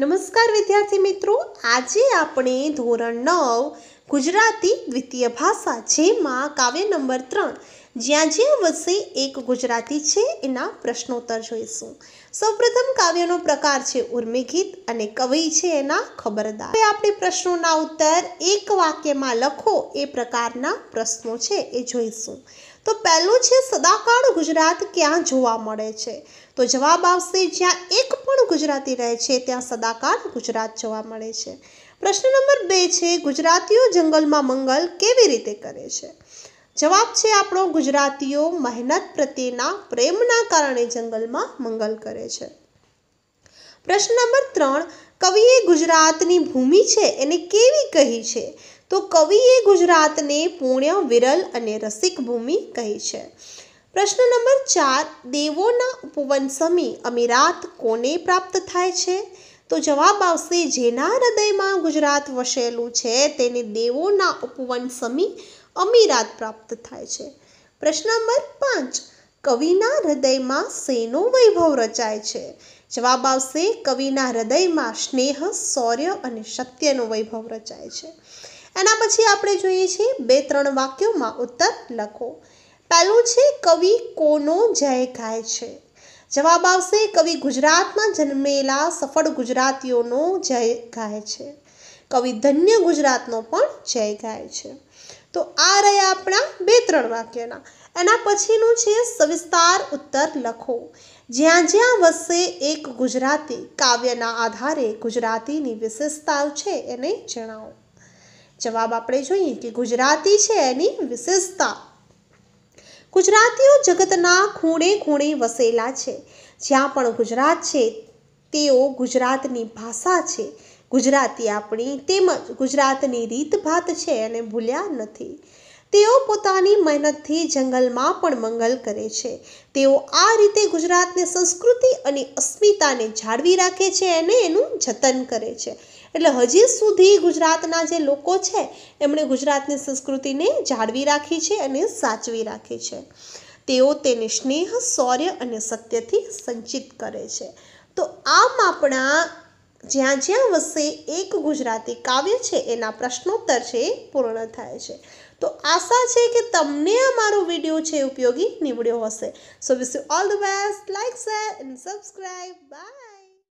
નમસ્કાર વિદ્યાર્થી મિત્રો આજે આપણે ધોરણ નવ ગુજરાતી દ્વિતીય ભાષા જેમાં કાવ્ય નંબર ત્રણ જ્યાં જ્યાં વસે એક ગુજરાતી છે એના પ્રશ્નોત્તર જોઈશું સૌપ્રથમ કાવ્યનો પ્રકાર છે ઉર્મી ગીત અને કવિ છે એના ખબરદાર આપણે પ્રશ્નોના ઉત્તર એક વાક્યમાં લખો એ પ્રકારના પ્રશ્નો છે એ જોઈશું તો પહેલું છે સદાકાળ ગુજરાત ક્યાં જોવા મળે છે તો જવાબ આવશે જ્યાં એક પણ ગુજરાતી રહે છે ત્યાં સદાકાળ ગુજરાત જોવા મળે છે પ્રશ્ન નંબર બે છે ગુજરાતીઓ જંગલમાં મંગલ કેવી રીતે કરે છે જવાબ છે આપણો ગુજરાતીઓ મહેનત પ્રત્યેના પ્રેમના કારણે જંગલમાં મંગલ કરે છે પ્રશ્ન નંબર ત્રણ કવિએ ગુજરાતની ભૂમિ છે એને કેવી કહી છે તો કવિએ ગુજરાતને પુણ્ય વિરલ અને રસિક ભૂમિ કહી છે પ્રશ્ન નંબર ચાર દેવોના ઉપવંસમી અમીરાત કોને પ્રાપ્ત થાય છે તો જવાબ આવશે જેના હૃદયમાં ગુજરાત વસેલું છે તેને દેવોના ઉપવંસમી અમીરાત પ્રાપ્ત થાય છે પ્રશ્ન નંબર પાંચ કવિના હૃદયમાં શેનો વૈભવ રચાય છે જવાબ આવશે કવિના હૃદયમાં સ્નેહ શૌર્ય અને સત્યનો વૈભવ રચાય છે એના પછી આપણે જોઈએ છીએ બે ત્રણ વાક્યોમાં ઉત્તર લખો પહેલું છે કવિ કોનો જય ગાય છે જવાબ આવશે કવિ ગુજરાતમાં જન્મેલા સફળ ગુજરાતીઓનો જય ગાય છે કવિ ધન્ય ગુજરાતનો પણ જય ગાય છે તો આ રહ્યા આપણા બે ત્રણ વાક્યના એના પછીનું છે સવિસ્તાર ઉત્તર લખો જ્યાં જ્યાં વસે એક ગુજરાતી કાવ્યના આધારે ગુજરાતીની વિશેષતાઓ છે એને જણાવો જવાબ આપણે જોઈએ કે ગુજરાતી છે એની વિશેષતા ગુજરાતીઓ જગતના ખૂણે ખૂણે વસેલા છે જ્યાં પણ ગુજરાત છે તેઓ ગુજરાતની ભાષા છે ગુજરાતી આપણી તેમજ ગુજરાતની રીતભાત છે અને ભૂલ્યા નથી તેઓ પોતાની મહેનતથી જંગલમાં પણ મંગલ કરે છે તેઓ આ રીતે ગુજરાતની સંસ્કૃતિ અને અસ્મિતાને જાળવી રાખે છે અને એનું જતન કરે છે એટલે હજી સુધી ગુજરાતના જે લોકો છે એમણે ગુજરાતની સંસ્કૃતિને જાળવી રાખી છે અને સાચવી રાખી છે તેઓ તેને સ્નેહ શૌર્ય અને સત્યથી સંચિત કરે છે તો આમ આપણા જ્યાં જ્યાં વસે એક ગુજરાતી કાવ્ય છે એના પ્રશ્નોત્તર છે પૂર્ણ થાય છે તો આશા છે કે તમને આ મારો વિડીયો છે ઉપયોગી નીવડ્યો હશે so wish you all the best like share and subscribe by